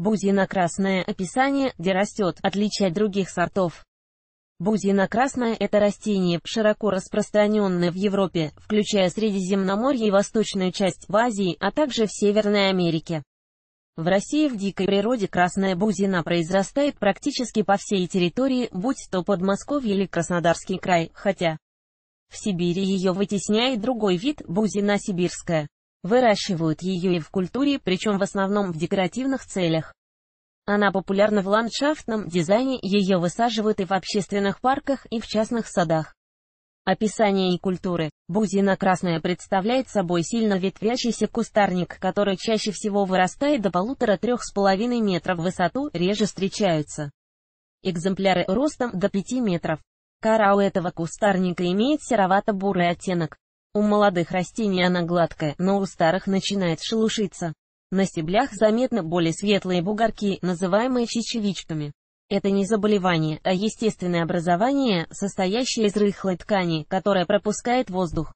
бузина красная описание, где растет, отличие от других сортов. Бузина-красное красная это растение, широко распространенное в Европе, включая Средиземноморье и восточную часть, в Азии, а также в Северной Америке. В России в дикой природе красная бузина произрастает практически по всей территории, будь то Подмосковье или Краснодарский край, хотя в Сибири ее вытесняет другой вид – бузина сибирская. Выращивают ее и в культуре, причем в основном в декоративных целях. Она популярна в ландшафтном дизайне, ее высаживают и в общественных парках, и в частных садах. Описание и культуры. Бузина красная представляет собой сильно ветвящийся кустарник, который чаще всего вырастает до полутора-трех с половиной метров в высоту, реже встречаются. Экземпляры ростом до 5 метров. Кора у этого кустарника имеет серовато-бурый оттенок. У молодых растений она гладкая, но у старых начинает шелушиться. На стеблях заметны более светлые бугорки, называемые чечевичками. Это не заболевание, а естественное образование, состоящее из рыхлой ткани, которая пропускает воздух.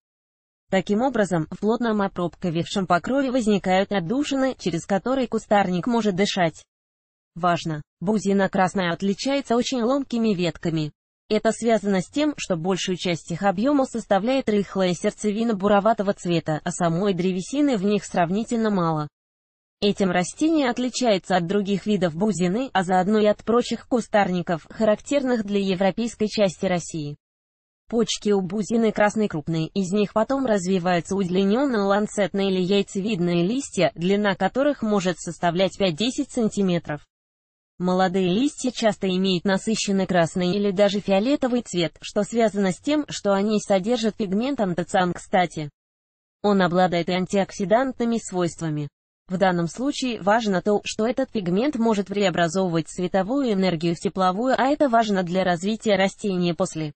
Таким образом, в плотном опробковевшем покрове возникают отдушины, через которые кустарник может дышать. Важно! Бузина красная отличается очень ломкими ветками. Это связано с тем, что большую часть их объема составляет рыхлая сердцевина буроватого цвета, а самой древесины в них сравнительно мало. Этим растение отличается от других видов бузины, а заодно и от прочих кустарников, характерных для европейской части России. Почки у бузины красной крупные, из них потом развиваются удлиненные ланцетные или яйцевидные листья, длина которых может составлять 5-10 см. Молодые листья часто имеют насыщенный красный или даже фиолетовый цвет, что связано с тем, что они содержат пигмент антоциан кстати. Он обладает антиоксидантными свойствами. В данном случае важно то, что этот пигмент может преобразовывать световую энергию в тепловую, а это важно для развития растения после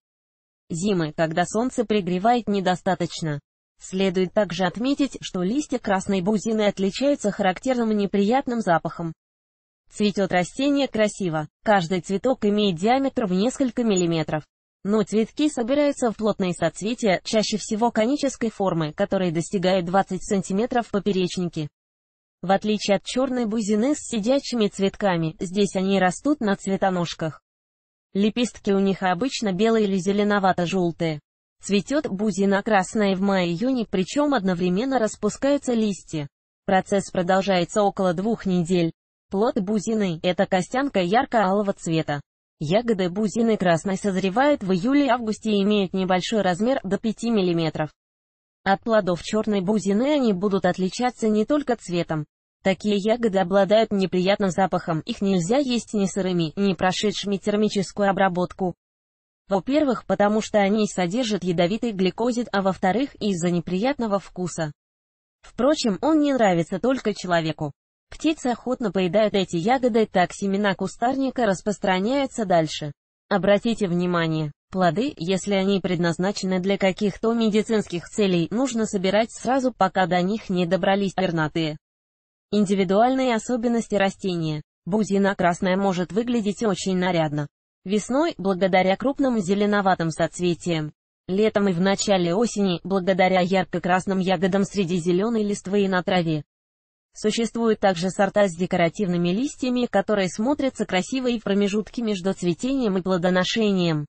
зимы, когда солнце пригревает недостаточно. Следует также отметить, что листья красной бузины отличаются характерным неприятным запахом. Цветет растение красиво. Каждый цветок имеет диаметр в несколько миллиметров. Но цветки собираются в плотные соцветия, чаще всего конической формы, которые достигают 20 см поперечники. В отличие от черной бузины с сидячими цветками, здесь они растут на цветоножках. Лепестки у них обычно белые или зеленовато-желтые. Цветет бузина красная в мае-июне, причем одновременно распускаются листья. Процесс продолжается около двух недель. Плод бузины – это костянка ярко-алого цвета. Ягоды бузины красной созревают в июле-августе и имеют небольшой размер до 5 мм. От плодов черной бузины они будут отличаться не только цветом. Такие ягоды обладают неприятным запахом, их нельзя есть ни сырыми, ни прошедшими термическую обработку. Во-первых, потому что они содержат ядовитый гликозид, а во-вторых, из-за неприятного вкуса. Впрочем, он не нравится только человеку. Птицы охотно поедают эти ягоды, так семена кустарника распространяются дальше. Обратите внимание, плоды, если они предназначены для каких-то медицинских целей, нужно собирать сразу, пока до них не добрались пернатые. Индивидуальные особенности растения. Бузина красная может выглядеть очень нарядно. Весной, благодаря крупным зеленоватым соцветиям. Летом и в начале осени, благодаря ярко-красным ягодам среди зеленой листвы и на траве. Существуют также сорта с декоративными листьями, которые смотрятся красиво и в промежутке между цветением и плодоношением.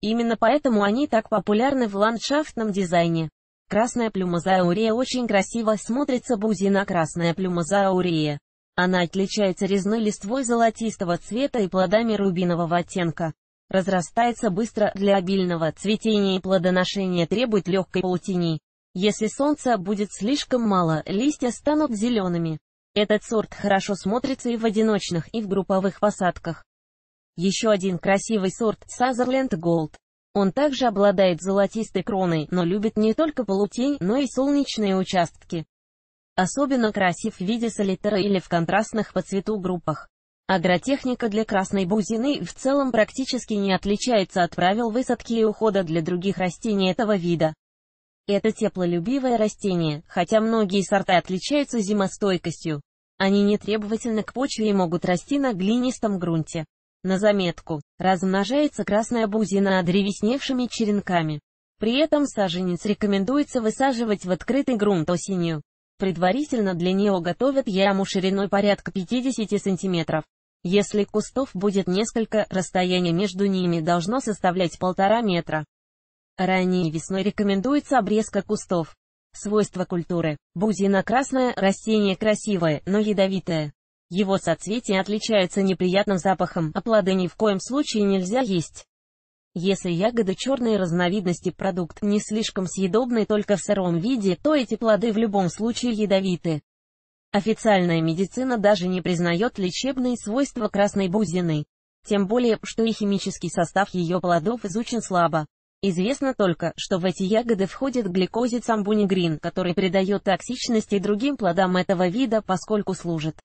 Именно поэтому они так популярны в ландшафтном дизайне. Красная плюмозаурия очень красиво смотрится бузина красная плюмозаурия. Она отличается резной листвой золотистого цвета и плодами рубинового оттенка. Разрастается быстро, для обильного цветения и плодоношения требует легкой паутини. Если солнца будет слишком мало, листья станут зелеными. Этот сорт хорошо смотрится и в одиночных, и в групповых посадках. Еще один красивый сорт – Sutherland Gold. Он также обладает золотистой кроной, но любит не только полутень, но и солнечные участки. Особенно красив в виде солитера или в контрастных по цвету группах. Агротехника для красной бузины в целом практически не отличается от правил высадки и ухода для других растений этого вида. Это теплолюбивое растение, хотя многие сорта отличаются зимостойкостью. Они не требовательны к почве и могут расти на глинистом грунте. На заметку, размножается красная бузина древесневшими черенками. При этом саженец рекомендуется высаживать в открытый грунт осенью. Предварительно для нее готовят яму шириной порядка 50 см. Если кустов будет несколько, расстояние между ними должно составлять полтора метра. Ранней весной рекомендуется обрезка кустов. Свойства культуры. Бузина красная растение красивое, но ядовитое. Его соцветия отличаются неприятным запахом, а плоды ни в коем случае нельзя есть. Если ягоды черной разновидности продукт не слишком съедобный только в сыром виде, то эти плоды в любом случае ядовиты. Официальная медицина даже не признает лечебные свойства красной бузины. Тем более, что и химический состав ее плодов изучен слабо. Известно только, что в эти ягоды входит гликозид самбунигрин, который придает токсичности другим плодам этого вида, поскольку служит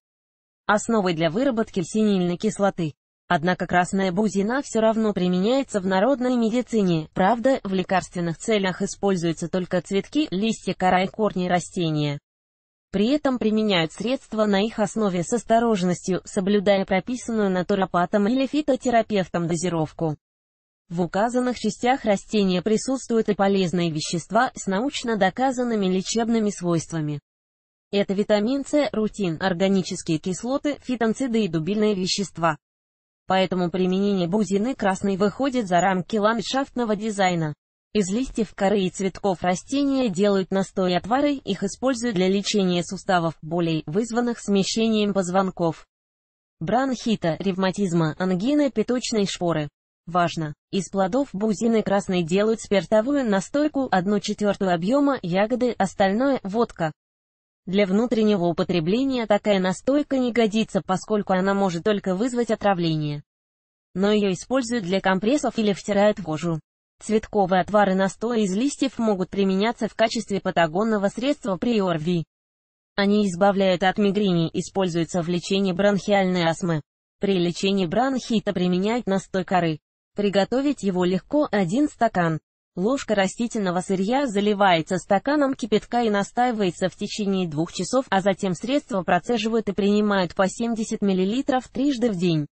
основой для выработки синильной кислоты. Однако красная бузина все равно применяется в народной медицине, правда, в лекарственных целях используются только цветки, листья, кора и корни растения. При этом применяют средства на их основе с осторожностью, соблюдая прописанную натуропатом или фитотерапевтом дозировку. В указанных частях растения присутствуют и полезные вещества с научно доказанными лечебными свойствами. Это витамин С, рутин, органические кислоты, фитонциды и дубильные вещества. Поэтому применение бузины красной выходит за рамки ландшафтного дизайна. Из листьев коры и цветков растения делают настой отвары, их используют для лечения суставов, болей, вызванных смещением позвонков. Бронхита, ревматизма, ангина, пяточной шпоры. Важно! Из плодов бузины красной делают спиртовую настойку, 1 четвертую объема, ягоды, остальное – водка. Для внутреннего употребления такая настойка не годится, поскольку она может только вызвать отравление. Но ее используют для компрессов или втирают в кожу. Цветковые отвары настоя из листьев могут применяться в качестве патагонного средства при ОРВИ. Они избавляют от мигрени, используются в лечении бронхиальной астмы. При лечении бронхита применяют настой коры. Приготовить его легко 1 стакан. Ложка растительного сырья заливается стаканом кипятка и настаивается в течение двух часов, а затем средство процеживают и принимают по 70 мл трижды в день.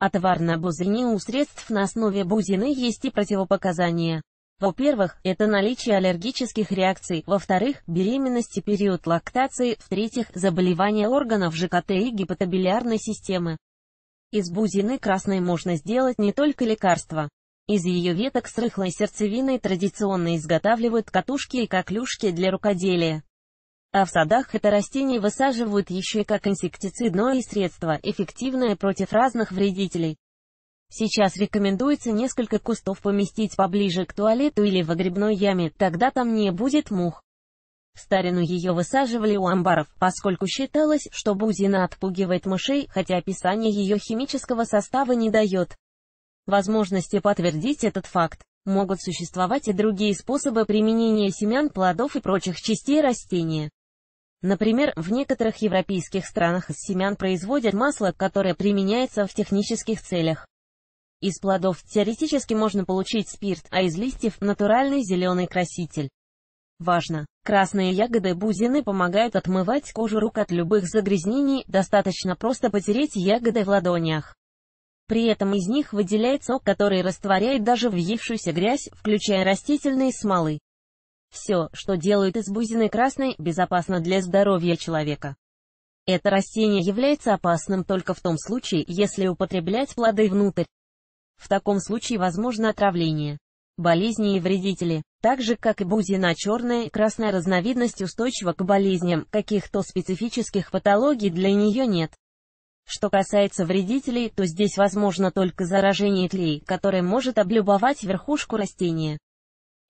Отвар на бузине у средств на основе бузины есть и противопоказания. Во-первых, это наличие аллергических реакций, во-вторых, беременности период лактации, в-третьих, заболевания органов ЖКТ и гипотобилиарной системы. Из бузины красной можно сделать не только лекарства. Из ее веток с рыхлой сердцевиной традиционно изготавливают катушки и коклюшки для рукоделия. А в садах это растение высаживают еще и как инсектицидное средство, эффективное против разных вредителей. Сейчас рекомендуется несколько кустов поместить поближе к туалету или в огребной яме, тогда там не будет мух старину ее высаживали у амбаров, поскольку считалось, что бузина отпугивает мышей, хотя описание ее химического состава не дает возможности подтвердить этот факт. Могут существовать и другие способы применения семян плодов и прочих частей растения. Например, в некоторых европейских странах из семян производят масло, которое применяется в технических целях. Из плодов теоретически можно получить спирт, а из листьев – натуральный зеленый краситель. Важно! Красные ягоды бузины помогают отмывать кожу рук от любых загрязнений, достаточно просто потереть ягоды в ладонях. При этом из них выделяется сок, который растворяет даже въевшуюся грязь, включая растительные смолы. Все, что делают из бузины красной, безопасно для здоровья человека. Это растение является опасным только в том случае, если употреблять плоды внутрь. В таком случае возможно отравление болезни и вредители. Так же, как и бузина черная и красная разновидность устойчива к болезням, каких-то специфических патологий для нее нет. Что касается вредителей, то здесь возможно только заражение тлей, которое может облюбовать верхушку растения.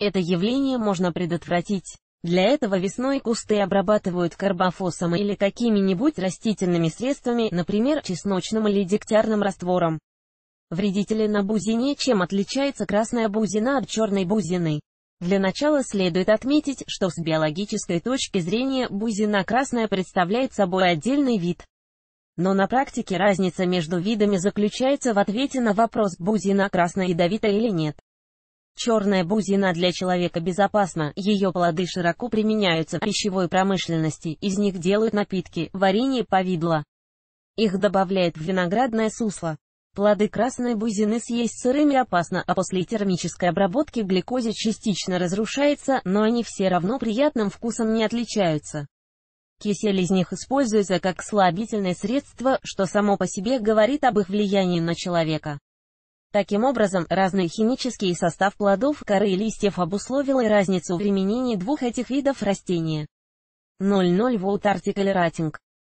Это явление можно предотвратить. Для этого весной кусты обрабатывают карбофосом или какими-нибудь растительными средствами, например, чесночным или дегтярным раствором. Вредители на бузине чем отличается красная бузина от черной бузины? Для начала следует отметить, что с биологической точки зрения бузина красная представляет собой отдельный вид. Но на практике разница между видами заключается в ответе на вопрос, бузина красная ядовита или нет. Черная бузина для человека безопасна, ее плоды широко применяются в пищевой промышленности, из них делают напитки, варенье, повидло. Их добавляют в виноградное сусло. Плоды красной бузины съесть сырыми опасно, а после термической обработки гликоза частично разрушается, но они все равно приятным вкусом не отличаются. Кисель из них используется как слабительное средство, что само по себе говорит об их влиянии на человека. Таким образом, разный химический состав плодов, коры и листьев обусловил и разницу в применении двух этих видов растения. 00 Vote Article Rating